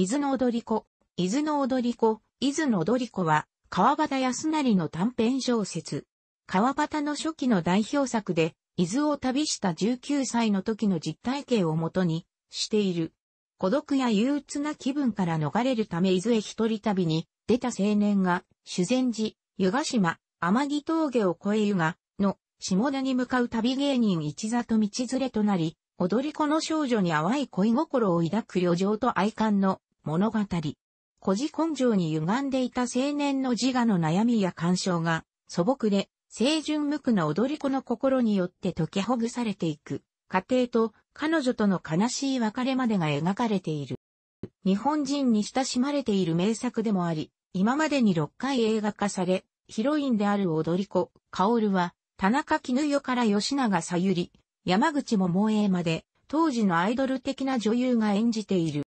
伊豆の踊り子。伊豆の踊り子、伊豆の踊り子は、川端康成の短編小説。川端の初期の代表作で、伊豆を旅した19歳の時の実体験をもとに、している。孤独や憂鬱な気分から逃れるため伊豆へ一人旅に出た青年が、修善寺、湯ヶ島、天城峠を越え湯が、の、下田に向かう旅芸人一座と道連れとなり、踊り子の少女に淡い恋心を抱く旅情と愛観の物語。孤児根性に歪んでいた青年の自我の悩みや干渉が素朴で清純無垢な踊り子の心によって解きほぐされていく過程と彼女との悲しい別れまでが描かれている。日本人に親しまれている名作でもあり、今までに6回映画化され、ヒロインである踊り子、薫は、田中絹代から吉永さゆり、山口桃江まで、当時のアイドル的な女優が演じている。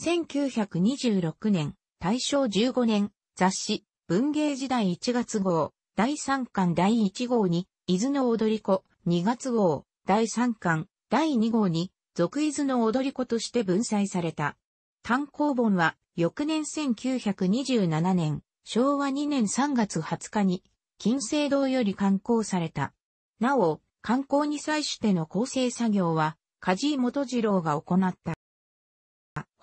1926年、大正15年、雑誌、文芸時代1月号、第3巻第1号に、伊豆の踊り子、2月号、第3巻、第2号に、続伊豆の踊り子として分載された。単行本は、翌年1927年、昭和2年3月20日に、金星堂より刊行された。なお、刊行に際しての構成作業は、梶井元次郎が行った。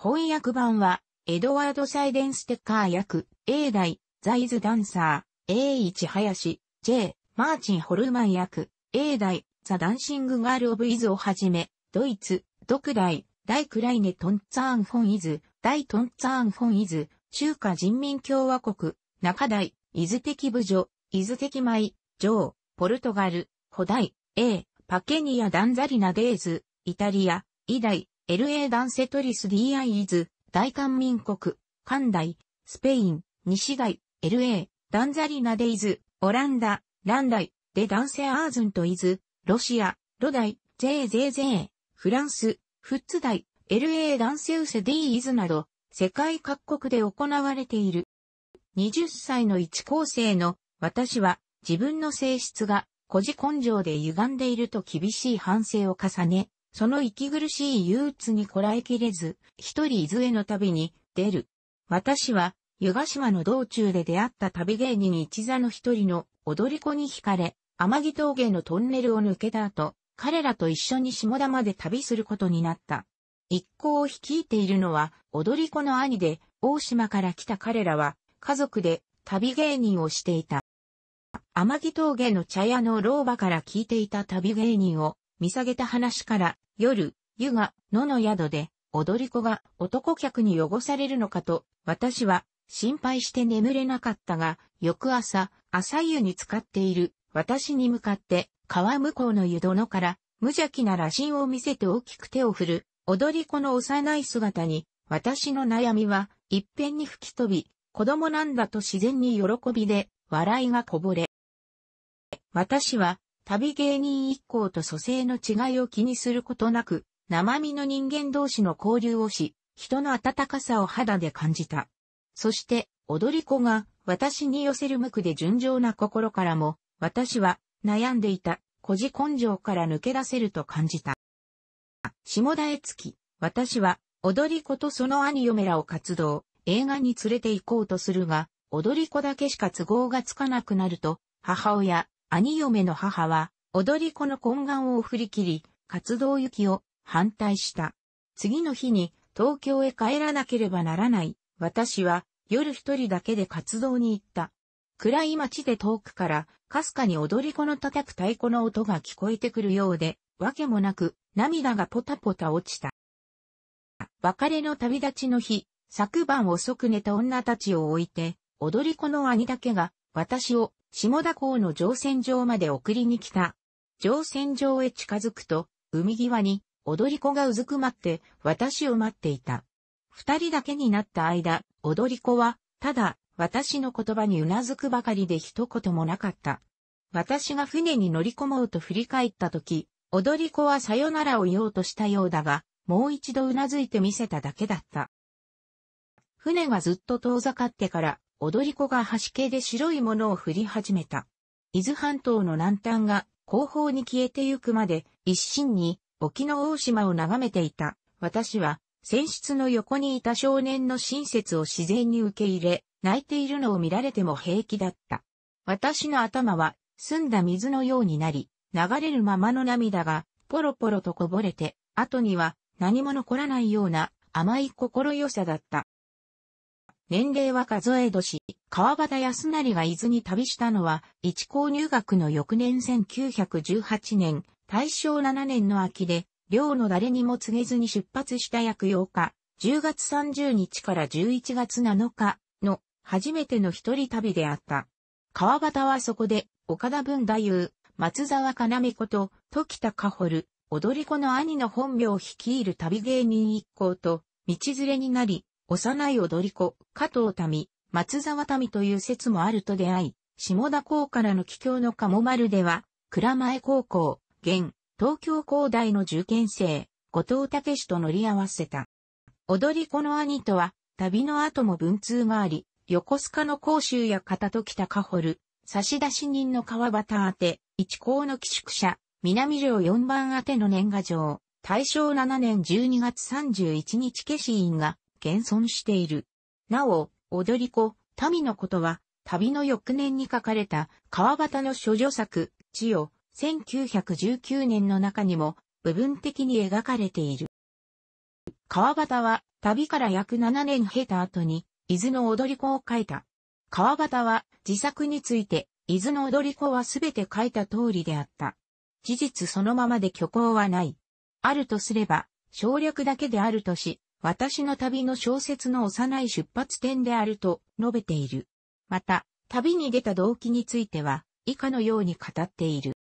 翻訳版は、エドワード・サイデンステッカー役、A 代、ザイズ・ダンサー、A1 林、J、マーチン・ホルマン役、A 代、ザ・ダンシング・ガール・オブ・イズをはじめ、ドイツ、独大、大クライネ・トンツァーン・フォン・イズ、大トンツァーン・フォン・イズ、中華人民共和国、中大、伊豆的部女、伊豆的舞、ジョー、ポルトガル、古代、A、パケニア・ダンザリナ・デーズ、イタリア、イダイ、LA ダンセトリス DI イ s 大韓民国、韓大、スペイン、西大、LA、ダンザリナデイズ、オランダ、ランダイ、デダンセアーズンとイズ、ロシア、ロダイ、ゼーゼーゼー、フランス、フッツダイ、LA ダンセウセディイズなど、世界各国で行われている。20歳の一高生の、私は、自分の性質が、孤児根性で歪んでいると厳しい反省を重ね、その息苦しい憂鬱にこらえきれず、一人伊豆への旅に出る。私は、湯ヶ島の道中で出会った旅芸人一座の一人の踊り子に惹かれ、天城峠のトンネルを抜けた後、彼らと一緒に下田まで旅することになった。一行を率いているのは、踊り子の兄で、大島から来た彼らは、家族で旅芸人をしていた。天城峠の茶屋の老婆から聞いていた旅芸人を見下げた話から夜、湯が野の宿で、踊り子が男客に汚されるのかと、私は心配して眠れなかったが、翌朝、朝湯に浸かっている私に向かって、川向こうの湯殿から、無邪気な羅針を見せて大きく手を振る、踊り子の幼い姿に、私の悩みは、一遍に吹き飛び、子供なんだと自然に喜びで、笑いがこぼれ。私は、旅芸人一行と蘇生の違いを気にすることなく、生身の人間同士の交流をし、人の温かさを肌で感じた。そして、踊り子が私に寄せる無垢で純情な心からも、私は悩んでいた、孤児根性から抜け出せると感じた。下田へつ私は踊り子とその兄嫁らを活動、映画に連れて行こうとするが、踊り子だけしか都合がつかなくなると、母親、兄嫁の母は、踊り子の懇願を振り切り、活動行きを反対した。次の日に東京へ帰らなければならない。私は夜一人だけで活動に行った。暗い街で遠くからかすかに踊り子の叩く太鼓の音が聞こえてくるようで、わけもなく涙がポタポタ落ちた。別れの旅立ちの日、昨晩遅く寝た女たちを置いて、踊り子の兄だけが私を下田港の乗船場まで送りに来た。乗船場へ近づくと、海際に踊り子がうずくまって私を待っていた。二人だけになった間、踊り子は、ただ、私の言葉にうなずくばかりで一言もなかった。私が船に乗り込もうと振り返った時、踊り子はさよならを言おうとしたようだが、もう一度うなずいてみせただけだった。船がずっと遠ざかってから、踊り子が橋系で白いものを振り始めた。伊豆半島の南端が後方に消えてゆくまで一心に沖の大島を眺めていた。私は船室の横にいた少年の親切を自然に受け入れ、泣いているのを見られても平気だった。私の頭は澄んだ水のようになり、流れるままの涙がポロポロとこぼれて、後には何も残らないような甘い心よさだった。年齢は数え年、川端康成が伊豆に旅したのは、一高入学の翌年1918年、大正7年の秋で、寮の誰にも告げずに出発した約8日、10月30日から11月7日の初めての一人旅であった。川端はそこで、岡田文太夫、松沢かなめこと、時田かほる、踊り子の兄の本名を率いる旅芸人一行と、道連れになり、幼い踊り子、加藤民、松沢民という説もあると出会い、下田港からの帰郷の鴨丸では、倉前高校、現、東京工大の受験生、後藤武史と乗り合わせた。踊り子の兄とは、旅の後も文通があり、横須賀の甲州や片時高堀、差出人の川端宛て、一高の寄宿舎、南城四番宛ての年賀状、大正7年12月31日消印が、現存している。なお、踊り子、民のことは、旅の翌年に書かれた川端の諸女作、千代、1919年の中にも部分的に描かれている。川端は旅から約7年経た後に伊豆の踊り子を書いた。川端は自作について伊豆の踊り子はすべて書いた通りであった。事実そのままで虚構はない。あるとすれば省略だけであるとし、私の旅の小説の幼い出発点であると述べている。また、旅に出た動機については、以下のように語っている。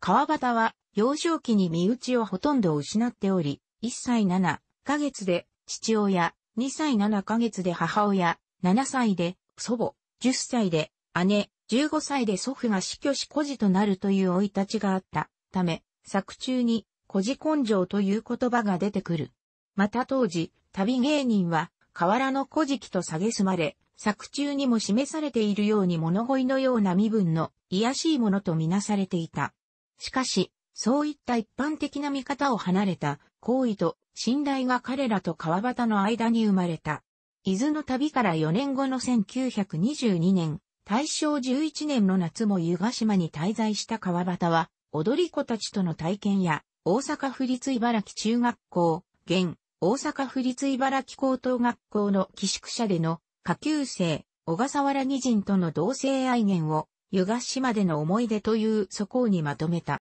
川端は、幼少期に身内をほとんど失っており、1歳7ヶ月で父親、2歳7ヶ月で母親、7歳で祖母、10歳で姉、15歳で祖父が死去し孤児となるという老い立ちがあったため、作中に孤児根性という言葉が出てくる。また当時、旅芸人は、河原の古事記と蔑まれ、作中にも示されているように物乞いのような身分の、癒しいものとみなされていた。しかし、そういった一般的な見方を離れた、行為と信頼が彼らと川端の間に生まれた。伊豆の旅から4年後の1922年、大正11年の夏も湯ヶ島に滞在した川端は、踊り子たちとの体験や、大阪府立茨城中学校、現、大阪府立茨城高等学校の寄宿舎での下級生、小笠原義人との同性愛言を、湯子島での思い出という素行にまとめた。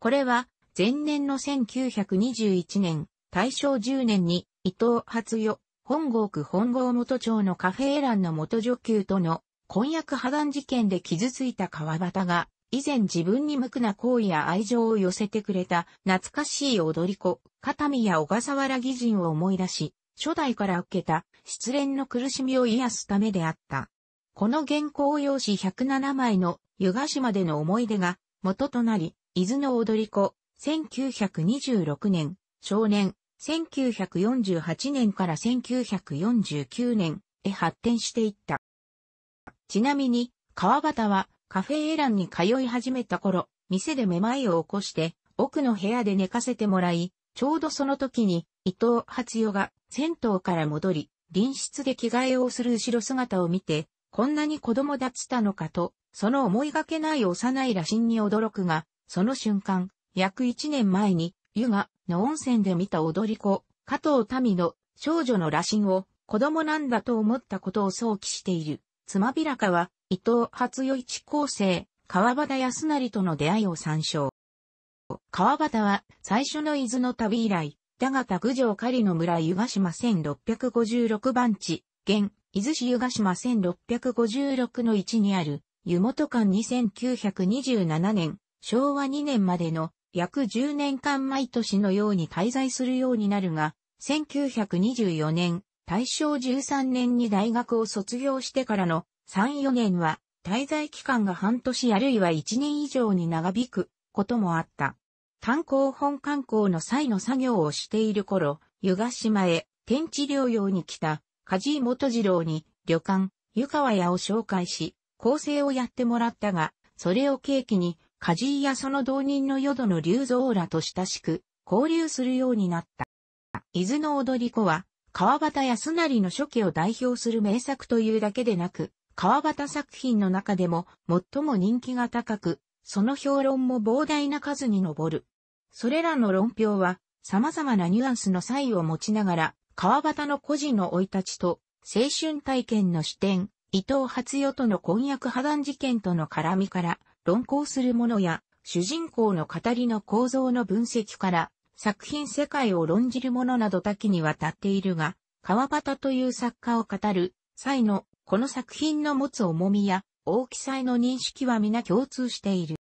これは、前年の1921年、大正10年に、伊藤初代、本郷区本郷元町のカフェエランの元女給との婚約破談事件で傷ついた川端が、以前自分に無垢な好意や愛情を寄せてくれた懐かしい踊り子、片見や小笠原義人を思い出し、初代から受けた失恋の苦しみを癒すためであった。この原稿用紙107枚の湯ヶ島での思い出が元となり、伊豆の踊り子、1926年、少年、1948年から1949年へ発展していった。ちなみに、川端はカフェエランに通い始めた頃、店でめまいを起こして、奥の部屋で寝かせてもらい、ちょうどその時に、伊藤初代が銭湯から戻り、臨室で着替えをする後ろ姿を見て、こんなに子供だつたのかと、その思いがけない幼い羅針に驚くが、その瞬間、約一年前に、湯がの温泉で見た踊り子、加藤民の少女の羅針を子供なんだと思ったことを想起している。つまびらかは、伊藤初与一高生、川端康成との出会いを参照。川端は、最初の伊豆の旅以来、だが卓上狩りの村湯ヶ島1656番地、現、伊豆市湯ヶ島1656の1にある、湯本館2927年、昭和2年までの約10年間毎年のように滞在するようになるが、1924年、大正13年に大学を卒業してからの3、4年は滞在期間が半年あるいは1年以上に長引くこともあった。炭鉱本観光の際の作業をしている頃、湯ヶ島へ天地療養に来た梶井元次郎に旅館、湯川屋を紹介し、構成をやってもらったが、それを契機に梶井やその同人の淀の竜蔵らと親しく交流するようになった。伊豆の踊り子は川端康成の初期を代表する名作というだけでなく、川端作品の中でも最も人気が高く、その評論も膨大な数に上る。それらの論評は、様々なニュアンスの差異を持ちながら、川端の個人の老い立ちと、青春体験の視点、伊藤初代との婚約破談事件との絡みから、論考するものや、主人公の語りの構造の分析から、作品世界を論じるものなど多岐にわたっているが、川端という作家を語る際のこの作品の持つ重みや大きさへの認識は皆共通している。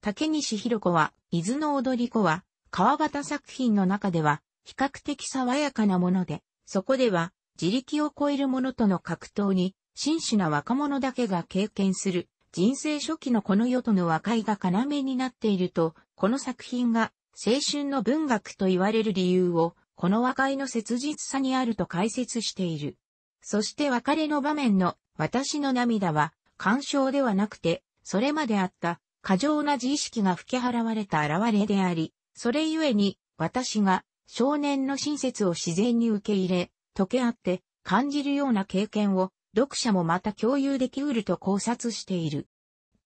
竹西博子は、伊豆の踊り子は、川端作品の中では、比較的爽やかなもので、そこでは、自力を超えるものとの格闘に、真摯な若者だけが経験する、人生初期のこの世との和解が要になっていると、この作品が青春の文学と言われる理由を、この和解の切実さにあると解説している。そして別れの場面の私の涙は、干渉ではなくて、それまであった過剰な自意識が吹き払われた現れであり、それゆえに、私が少年の親切を自然に受け入れ、溶け合って感じるような経験を読者もまた共有できうると考察している。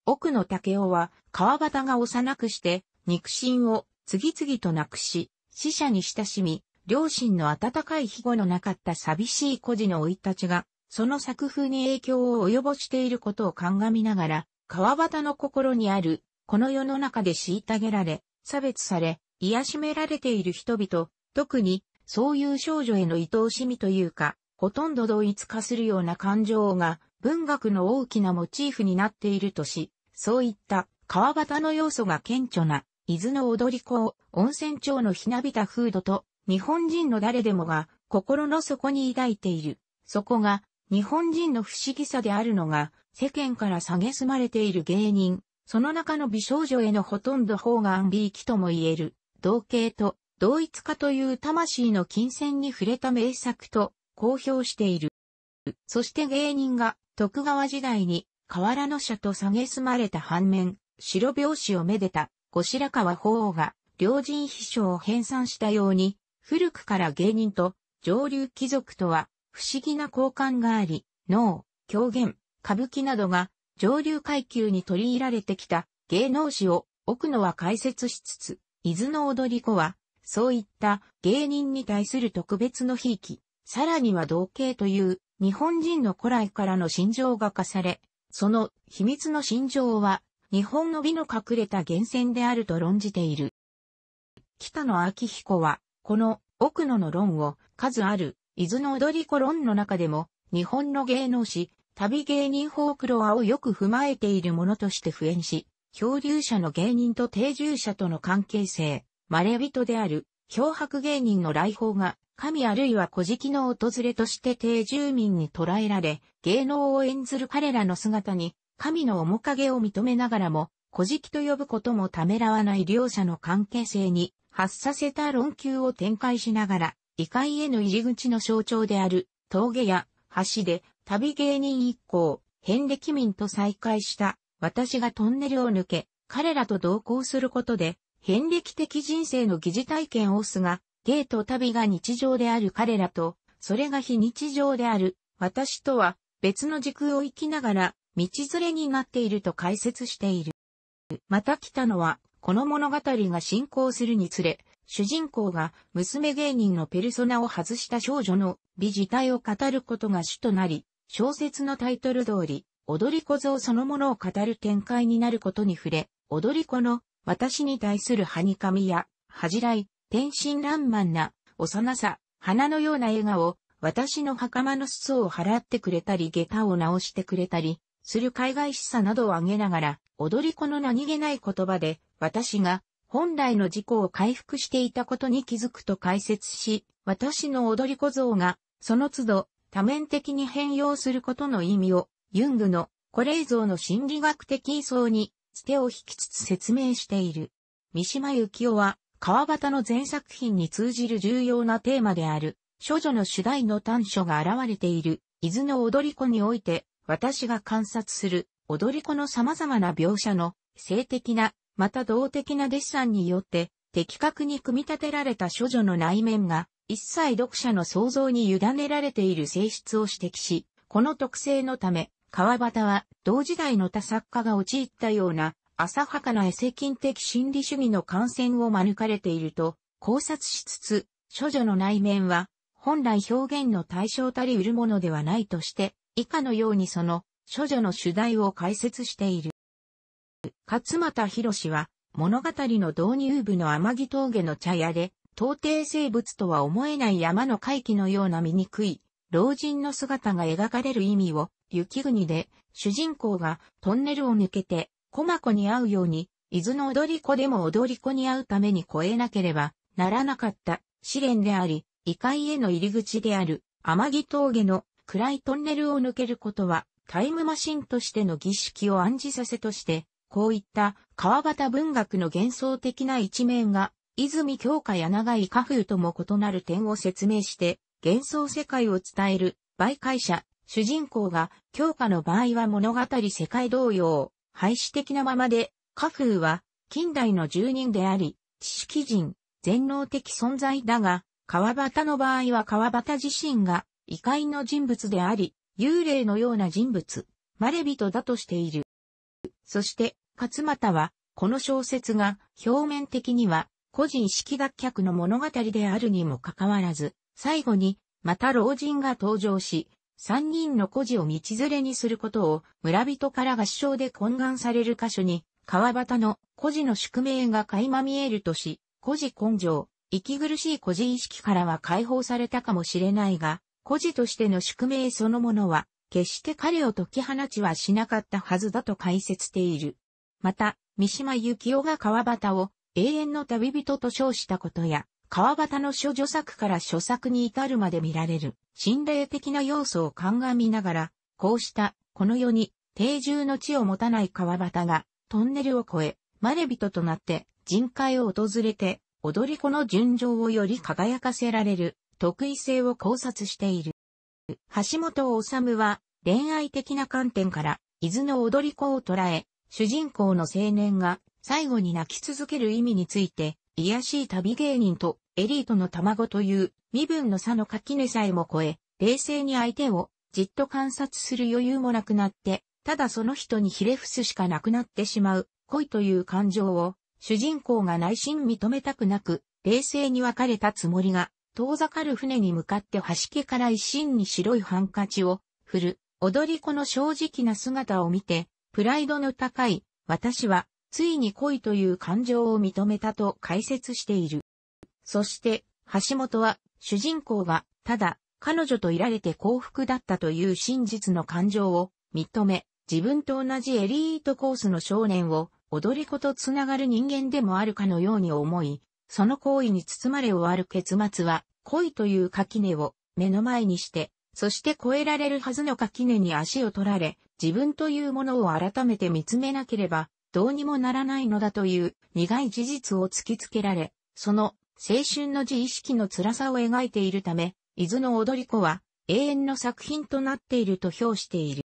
奥野武雄は川端が幼くして肉親を次々と亡くし、死者に親しみ、両親の温かい庇護のなかった寂しい孤児の生い立ちが、その作風に影響を及ぼしていることを鑑みながら、川端の心にある、この世の中で虐げられ、差別され、癒しめられている人々、特に、そういう少女への愛おしみというか、ほとんど同一化するような感情が、文学の大きなモチーフになっているとし、そういった川端の要素が顕著な伊豆の踊り子を温泉町のひなびた風土と日本人の誰でもが心の底に抱いている。そこが日本人の不思議さであるのが世間から蔑まれている芸人、その中の美少女へのほとんど方がアンビーキとも言える、同型と同一化という魂の金銭に触れた名作と公表している。そして芸人が徳川時代に河原の社と蔑まれた反面、白拍子をめでた後白河法王が、両人秘書を編纂したように、古くから芸人と上流貴族とは不思議な交換があり、能、狂言、歌舞伎などが上流階級に取り入られてきた芸能史を奥野は解説しつつ、伊豆の踊り子は、そういった芸人に対する特別の悲いさらには同型という日本人の古来からの心情が課され、その秘密の心情は日本の美の隠れた源泉であると論じている。北野昭彦は、この奥野の論を数ある伊豆の踊り子論の中でも、日本の芸能史、旅芸人フォークロアをよく踏まえているものとして普遍し、漂流者の芸人と定住者との関係性、まれびとである漂白芸人の来訪が、神あるいは古事記の訪れとして定住民に捉えられ、芸能を演ずる彼らの姿に、神の面影を認めながらも、古事記と呼ぶこともためらわない両者の関係性に発させた論求を展開しながら、異界への入り口の象徴である峠や橋で旅芸人一行、遍歴民と再会した私がトンネルを抜け、彼らと同行することで、遍歴的人生の疑似体験を押すが、ゲート旅が日常である彼らと、それが非日常である私とは別の時空を生きながら道連れになっていると解説している。また来たのは、この物語が進行するにつれ、主人公が娘芸人のペルソナを外した少女の美自体を語ることが主となり、小説のタイトル通り、踊り小僧そのものを語る展開になることに触れ、踊り子の私に対するはにかみや、恥じらい、天真爛漫な、幼さ、花のような笑顔、私の袴の裾を払ってくれたり、下駄を直してくれたり、する海外しさなどを挙げながら、踊り子の何気ない言葉で、私が本来の自己を回復していたことに気づくと解説し、私の踊り子像が、その都度、多面的に変容することの意味を、ユングの、これ以上の心理学的位相に、捨てを引きつつ説明している。三島由紀夫は、川端の全作品に通じる重要なテーマである、処女の主題の短所が現れている、伊豆の踊り子において、私が観察する、踊り子の様々な描写の、性的な、また動的なデッサンによって、的確に組み立てられた処女の内面が、一切読者の想像に委ねられている性質を指摘し、この特性のため、川端は、同時代の他作家が陥ったような、浅はかなエセ菌的心理主義の感染を免れていると、考察しつつ、処女の内面は、本来表現の対象たり得るものではないとして、以下のようにその、諸女の主題を解説している。勝又博士は、物語の導入部の天城峠の茶屋で、到底生物とは思えない山の回帰のような醜い、老人の姿が描かれる意味を、雪国で、主人公がトンネルを抜けて、駒子に会うように、伊豆の踊り子でも踊り子に会うために越えなければならなかった試練であり、異界への入り口である、天城峠の暗いトンネルを抜けることは、タイムマシンとしての儀式を暗示させとして、こういった川端文学の幻想的な一面が、泉京花や長井花風とも異なる点を説明して、幻想世界を伝える媒介者、主人公が、京花の場合は物語世界同様、廃止的なままで、花風は近代の住人であり、知識人、全能的存在だが、川端の場合は川端自身が異界の人物であり、幽霊のような人物、マレ人だとしている。そして、勝又は、この小説が表面的には個人式学客の物語であるにもかかわらず、最後にまた老人が登場し、三人の孤児を道連れにすることを村人から合唱で懇願される箇所に、川端の孤児の宿命が垣間見えるとし、孤児根性、息苦しい孤児意識からは解放されたかもしれないが、孤児としての宿命そのものは、決して彼を解き放ちはしなかったはずだと解説している。また、三島由紀夫が川端を永遠の旅人と称したことや、川端の諸女作から諸作に至るまで見られる、心霊的な要素を鑑みながら、こうした、この世に、定住の地を持たない川端が、トンネルを越え、マレ人となって、人海を訪れて、踊り子の純情をより輝かせられる、特異性を考察している。橋本治は恋愛的な観点から伊豆の踊り子を捉え、主人公の青年が最後に泣き続ける意味について、癒しい旅芸人とエリートの卵という身分の差の垣根さえも超え、冷静に相手をじっと観察する余裕もなくなって、ただその人にひれ伏すしかなくなってしまう恋という感情を主人公が内心認めたくなく、冷静に別れたつもりが、遠ざかる船に向かって端家から一心に白いハンカチを振る、踊り子の正直な姿を見て、プライドの高い、私は、ついに恋という感情を認めたと解説している。そして、橋本は、主人公が、ただ、彼女といられて幸福だったという真実の感情を認め、自分と同じエリートコースの少年を踊り子と繋がる人間でもあるかのように思い、その行為に包まれ終わる結末は、恋という垣根を目の前にして、そして越えられるはずの垣根に足を取られ、自分というものを改めて見つめなければ、どうにもならないのだという苦い事実を突きつけられ、その青春の自意識の辛さを描いているため、伊豆の踊り子は永遠の作品となっていると評している。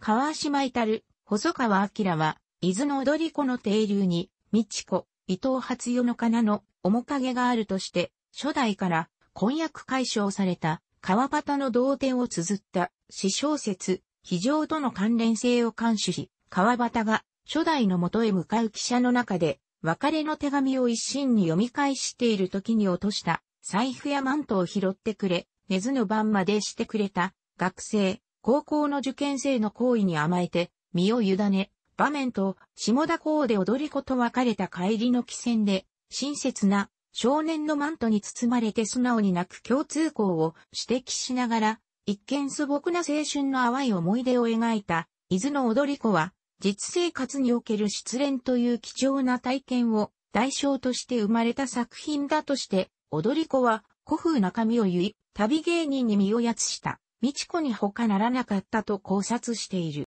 川島至る、細川明は、伊豆の踊り子の停留に、道子、伊藤初代の金の面影があるとして、初代から婚約解消された川端の同点を綴った詩小説、非常との関連性を監視し、川端が初代の元へ向かう記者の中で、別れの手紙を一心に読み返している時に落とした財布やマントを拾ってくれ、寝ずの晩までしてくれた学生、高校の受験生の行為に甘えて身を委ね、場面と下田港で踊り子と別れた帰りの汽船で、親切な少年のマントに包まれて素直に泣く共通項を指摘しながら、一見素朴な青春の淡い思い出を描いた、伊豆の踊り子は、実生活における失恋という貴重な体験を代償として生まれた作品だとして、踊り子は古風な髪を結い、旅芸人に身をやつした、美智子に他ならなかったと考察している。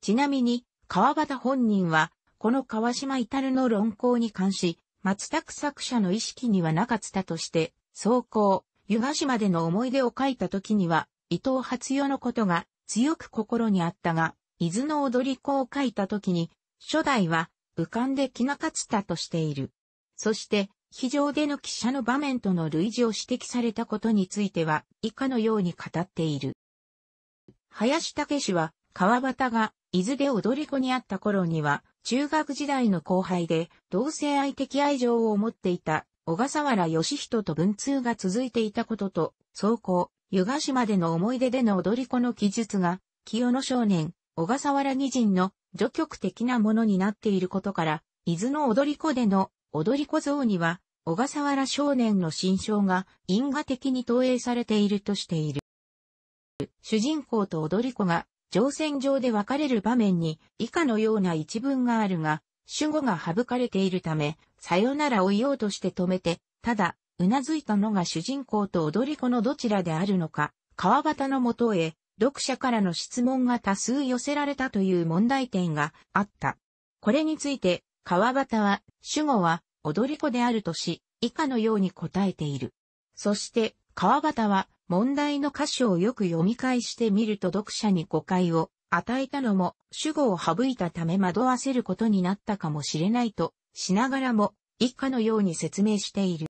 ちなみに、川端本人は、この川島至の論考に関し、松区作者の意識にはなかったとして、走行、湯ヶ島での思い出を書いた時には、伊藤初代のことが強く心にあったが、伊豆の踊り子を書いた時に、初代は浮かんできなかったとしている。そして、非常での記者の場面との類似を指摘されたことについては、以下のように語っている。林武氏は、川端が伊豆で踊り子に会った頃には、中学時代の後輩で、同性愛的愛情を持っていた、小笠原義人と文通が続いていたことと、走行、湯ヶ島での思い出での踊り子の記述が、清野少年、小笠原二人の序曲的なものになっていることから、伊豆の踊り子での踊り子像には、小笠原少年の心象が因果的に投影されているとしている。主人公と踊り子が乗船上で分かれる場面に以下のような一文があるが、主語が省かれているため、さよならを言おうとして止めて、ただ、うなずいたのが主人公と踊り子のどちらであるのか、川端のもとへ、読者からの質問が多数寄せられたという問題点があった。これについて、川端は、主語は、踊り子であるとし、以下のように答えている。そして、川端は、問題の箇所をよく読み返してみると読者に誤解を与えたのも主語を省いたため惑わせることになったかもしれないとしながらも以下のように説明している。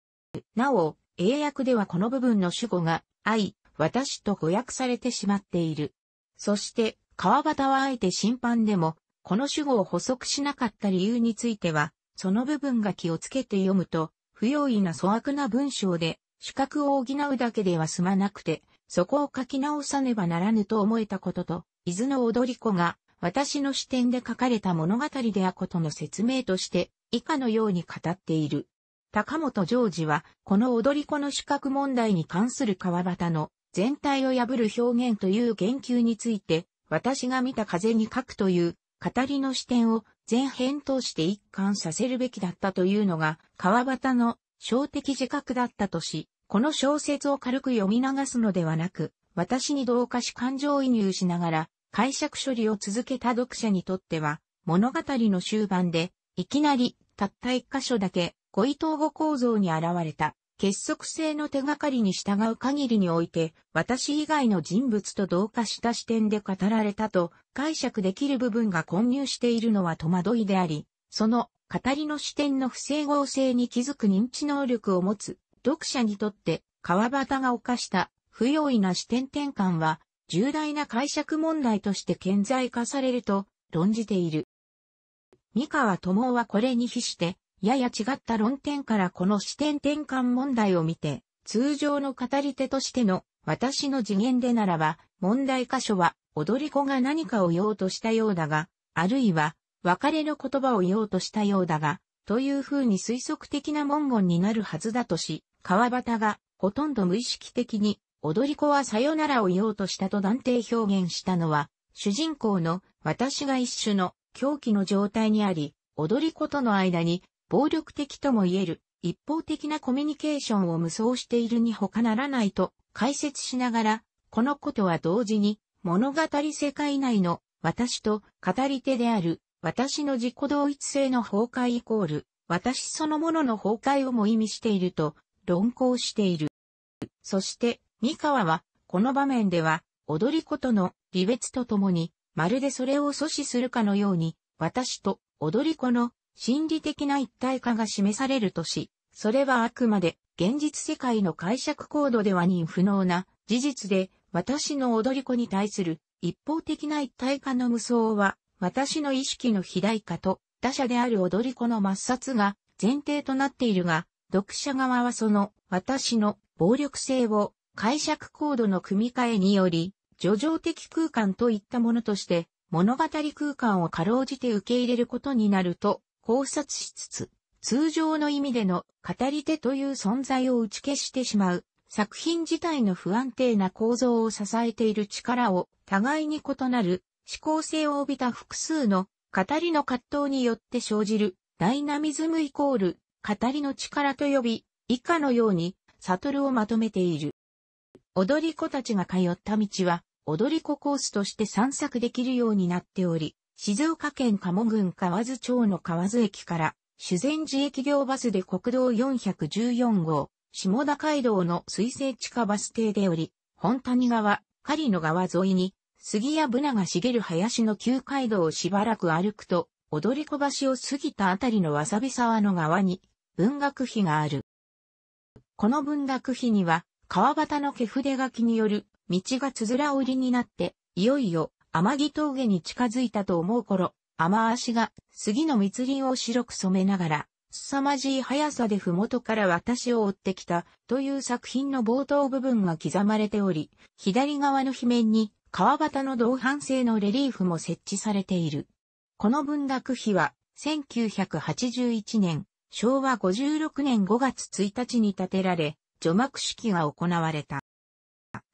なお、英訳ではこの部分の主語が愛、私と誤訳されてしまっている。そして、川端はあえて審判でも、この主語を補足しなかった理由については、その部分が気をつけて読むと、不用意な粗悪な文章で、資格を補うだけでは済まなくて、そこを書き直さねばならぬと思えたことと、伊豆の踊り子が私の視点で書かれた物語であことの説明として、以下のように語っている。高本ジョージは、この踊り子の資格問題に関する川端の全体を破る表現という言及について、私が見た風に書くという語りの視点を前編通して一貫させるべきだったというのが川端の小的自覚だったとし、この小説を軽く読み流すのではなく、私に同化し感情移入しながら、解釈処理を続けた読者にとっては、物語の終盤で、いきなり、たった一箇所だけ、語彙統語構造に現れた、結束性の手がかりに従う限りにおいて、私以外の人物と同化した視点で語られたと解釈できる部分が混入しているのは戸惑いであり、その語りの視点の不整合性に気づく認知能力を持つ読者にとって川端が犯した不用意な視点転換は重大な解釈問題として顕在化されると論じている。三河友はこれに比して、やや違った論点からこの視点転換問題を見て、通常の語り手としての私の次元でならば、問題箇所は踊り子が何かを言おうとしたようだが、あるいは別れの言葉を言おうとしたようだが、というふうに推測的な文言になるはずだとし、川端がほとんど無意識的に踊り子はさよならを言おうとしたと断定表現したのは、主人公の私が一種の狂気の状態にあり、踊り子との間に暴力的とも言える一方的なコミュニケーションを無双しているに他ならないと解説しながら、このことは同時に物語世界内の私と語り手である私の自己同一性の崩壊イコール、私そのものの崩壊をも意味していると論考している。そして、三河は、この場面では、踊り子との離別とともに、まるでそれを阻止するかのように、私と踊り子の心理的な一体化が示されるとし、それはあくまで現実世界の解釈行動では認不能な事実で、私の踊り子に対する一方的な一体化の無双は私の意識の肥大化と、打者である踊り子の抹殺が前提となっているが、読者側はその私の暴力性を解釈コードの組み替えにより、叙情的空間といったものとして、物語空間をかろうじて受け入れることになると考察しつつ、通常の意味での語り手という存在を打ち消してしまう、作品自体の不安定な構造を支えている力を互いに異なる思考性を帯びた複数の語りの葛藤によって生じるダイナミズムイコール語りの力と呼び、以下のように悟るをまとめている。踊り子たちが通った道は踊り子コースとして散策できるようになっており、静岡県鴨郡河津町の河津駅から修善寺駅行バスで国道414号、下田街道の水星地下バス停でおり、本谷川、狩野川沿いに杉やブナが茂る林の旧街道をしばらく歩くと、踊り小橋を過ぎたあたりのわさび沢の側に、文学碑がある。この文学碑には、川端の毛筆書きによる、道がつづら折りになって、いよいよ、天城峠に近づいたと思う頃、雨足が杉の密林を白く染めながら、凄まじい速さで麓から私を追ってきたという作品の冒頭部分が刻まれており、左側の碑面に川端の同伴性のレリーフも設置されている。この文楽碑は、1981年、昭和56年5月1日に建てられ、除幕式が行われた。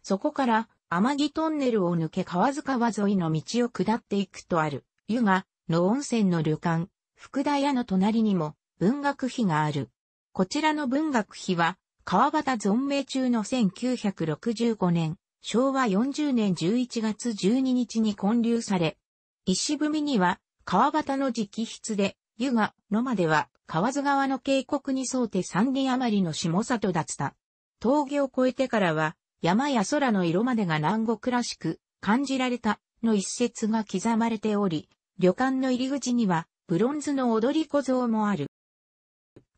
そこから、天城トンネルを抜け川津川沿いの道を下っていくとある、湯河の温泉の旅館、福田屋の隣にも文学碑がある。こちらの文学碑は、川端存命中の1965年、昭和40年11月12日に建立され、石踏みには川端の直筆で、湯が野までは河津川の渓谷に沿うて三里余りの下里だった。峠を越えてからは山や空の色までが南国らしく感じられたの一節が刻まれており、旅館の入り口にはブロンズの踊り小僧もある。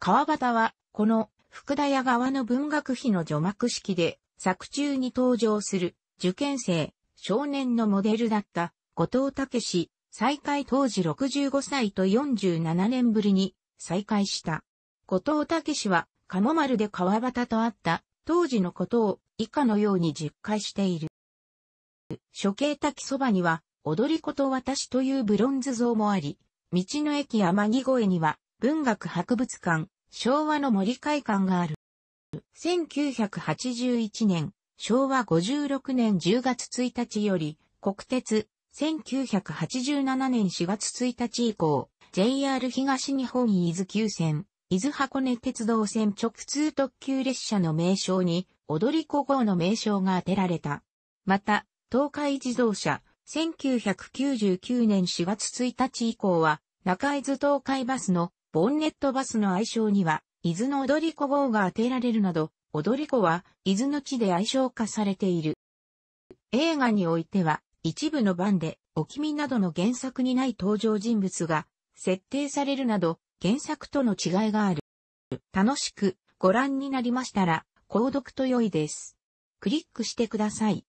川端はこの福田屋側の文学碑の除幕式で作中に登場する受験生、少年のモデルだった後藤武史、再開当時65歳と47年ぶりに再開した。後藤武史は、鴨丸で川端と会った当時のことを以下のように実会している。処刑滝そばには、踊り子と私というブロンズ像もあり、道の駅天城越えには、文学博物館、昭和の森会館がある。1981年、昭和56年10月1日より、国鉄、1987年4月1日以降、JR 東日本伊豆急線、伊豆箱根鉄道線直通特急列車の名称に、踊り子号の名称が当てられた。また、東海自動車、1999年4月1日以降は、中伊豆東海バスのボンネットバスの愛称には、伊豆の踊り子号が当てられるなど、踊り子は伊豆の地で愛称化されている。映画においては、一部の版で、おきみなどの原作にない登場人物が、設定されるなど、原作との違いがある。楽しくご覧になりましたら、購読と良いです。クリックしてください。